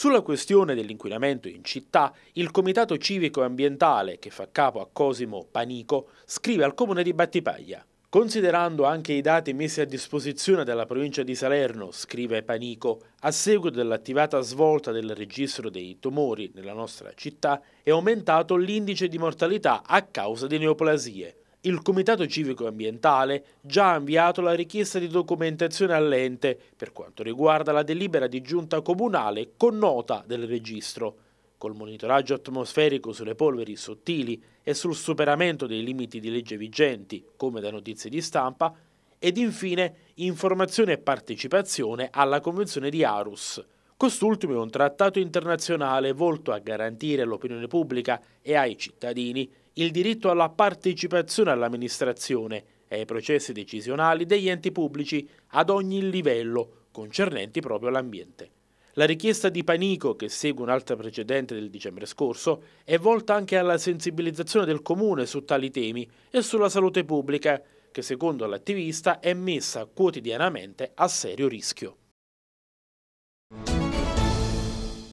Sulla questione dell'inquinamento in città, il Comitato Civico e Ambientale, che fa capo a Cosimo Panico, scrive al comune di Battipaglia. Considerando anche i dati messi a disposizione dalla provincia di Salerno, scrive Panico, a seguito dell'attivata svolta del registro dei tumori nella nostra città è aumentato l'indice di mortalità a causa di neoplasie. Il Comitato Civico Ambientale già ha inviato la richiesta di documentazione all'ente per quanto riguarda la delibera di giunta comunale con nota del registro. Col monitoraggio atmosferico sulle polveri sottili e sul superamento dei limiti di legge vigenti, come da notizie di stampa, ed infine informazione e partecipazione alla Convenzione di Arus. Quest'ultimo è un trattato internazionale volto a garantire all'opinione pubblica e ai cittadini il diritto alla partecipazione all'amministrazione e ai processi decisionali degli enti pubblici ad ogni livello concernenti proprio l'ambiente. La richiesta di Panico, che segue un'altra precedente del dicembre scorso, è volta anche alla sensibilizzazione del Comune su tali temi e sulla salute pubblica, che secondo l'attivista è messa quotidianamente a serio rischio.